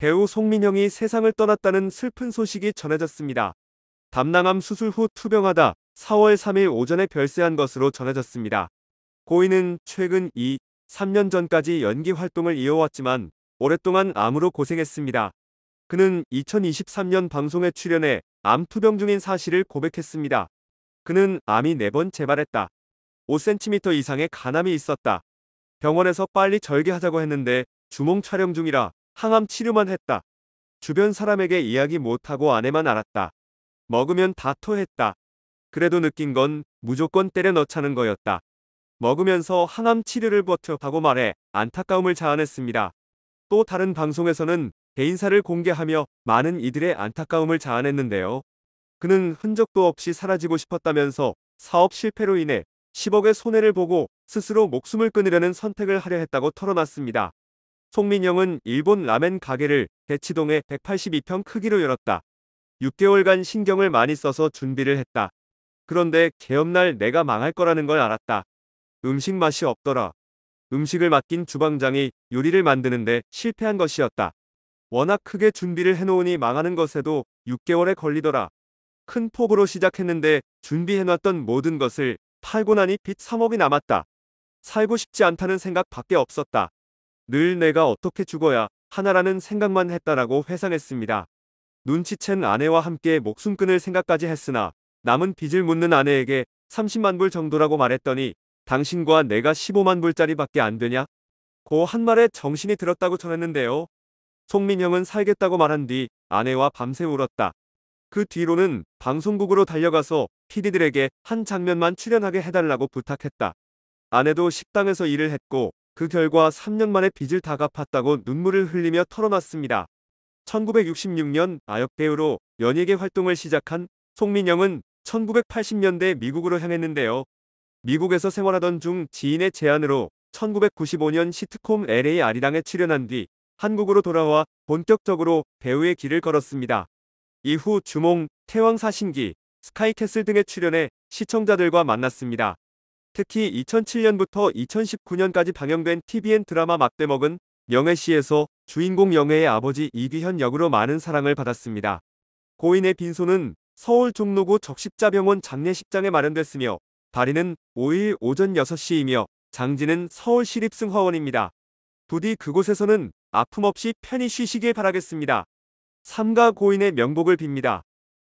배우 송민영이 세상을 떠났다는 슬픈 소식이 전해졌습니다. 담낭암 수술 후 투병하다 4월 3일 오전에 별세한 것으로 전해졌습니다. 고인은 최근 2, 3년 전까지 연기 활동을 이어왔지만 오랫동안 암으로 고생했습니다. 그는 2023년 방송에 출연해 암 투병 중인 사실을 고백했습니다. 그는 암이 4번 재발했다. 5cm 이상의 간암이 있었다. 병원에서 빨리 절개하자고 했는데 주몽 촬영 중이라 항암 치료만 했다. 주변 사람에게 이야기 못하고 아내만 알았다. 먹으면 다 토했다. 그래도 느낀 건 무조건 때려 넣자는 거였다. 먹으면서 항암 치료를 버텨하고 말해 안타까움을 자아냈습니다. 또 다른 방송에서는 개인사를 공개하며 많은 이들의 안타까움을 자아냈는데요. 그는 흔적도 없이 사라지고 싶었다면서 사업 실패로 인해 10억의 손해를 보고 스스로 목숨을 끊으려는 선택을 하려 했다고 털어놨습니다. 송민영은 일본 라멘 가게를 대치동에 182평 크기로 열었다. 6개월간 신경을 많이 써서 준비를 했다. 그런데 개업날 내가 망할 거라는 걸 알았다. 음식 맛이 없더라. 음식을 맡긴 주방장이 요리를 만드는데 실패한 것이었다. 워낙 크게 준비를 해놓으니 망하는 것에도 6개월에 걸리더라. 큰 폭으로 시작했는데 준비해놨던 모든 것을 팔고 나니 빚 3억이 남았다. 살고 싶지 않다는 생각밖에 없었다. 늘 내가 어떻게 죽어야 하나라는 생각만 했다라고 회상했습니다. 눈치챈 아내와 함께 목숨 끊을 생각까지 했으나 남은 빚을 묻는 아내에게 30만 불 정도라고 말했더니 당신과 내가 15만 불짜리밖에 안 되냐? 고 한 말에 정신이 들었다고 전했는데요. 송민형은 살겠다고 말한 뒤 아내와 밤새 울었다. 그 뒤로는 방송국으로 달려가서 PD들에게 한 장면만 출연하게 해달라고 부탁했다. 아내도 식당에서 일을 했고 그 결과 3년 만에 빚을 다 갚았다고 눈물을 흘리며 털어놨습니다. 1966년 아역 배우로 연예계 활동을 시작한 송민영은 1980년대 미국으로 향했는데요. 미국에서 생활하던 중 지인의 제안으로 1995년 시트콤 LA 아리랑에 출연한 뒤 한국으로 돌아와 본격적으로 배우의 길을 걸었습니다. 이후 주몽, 태왕사신기, 스카이캐슬 등에 출연해 시청자들과 만났습니다. 특히 2007년부터 2019년까지 방영된 TVN 드라마 막대먹은 영애씨에서 주인공 영애의 아버지 이규현 역으로 많은 사랑을 받았습니다. 고인의 빈소는 서울 종로구 적십자병원 장례식장에 마련됐으며 발인은 5일 오전 6시이며 장지는 서울시립승화원입니다. 부디 그곳에서는 아픔 없이 편히 쉬시길 바라겠습니다. 삼가 고인의 명복을 빕니다.